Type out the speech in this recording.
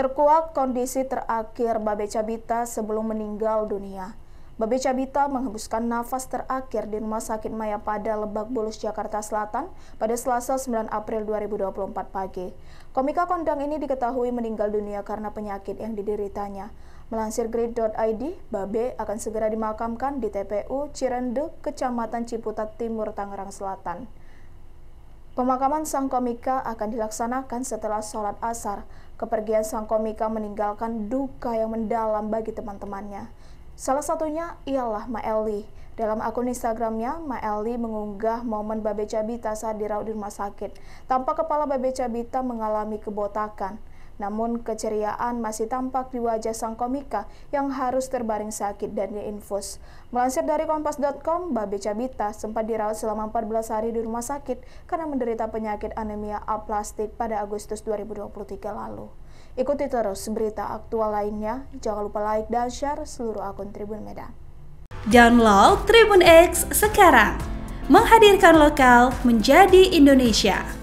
Terkuak kondisi terakhir Babe Cabita sebelum meninggal dunia. Babe Cabita menghembuskan nafas terakhir di Rumah Sakit Maya Pada Lebak Bulus, Jakarta Selatan pada Selasa 9 April 2024 pagi. Komika kondang ini diketahui meninggal dunia karena penyakit yang dideritanya. Melansir grid.id, Babe akan segera dimakamkan di TPU Cirende, Kecamatan Ciputat Timur, Tangerang Selatan. Pemakaman sang komika akan dilaksanakan setelah sholat asar. Kepergian sang komika meninggalkan duka yang mendalam bagi teman-temannya. Salah satunya ialah Maeli. Dalam akun Instagramnya, Maeli mengunggah momen Babe Cabita saat dirawat di rumah sakit. Tanpa kepala Babe Cabita mengalami kebotakan. Namun keceriaan masih tampak di wajah sang komika yang harus terbaring sakit dan diinfus. Melansir dari kompas.com, Babe Cabita sempat dirawat selama 14 hari di rumah sakit karena menderita penyakit anemia aplastik pada Agustus 2023 lalu. Ikuti terus berita aktual lainnya. Jangan lupa like dan share seluruh akun Tribun Medan. Download Tribun X sekarang. Menghadirkan lokal menjadi Indonesia.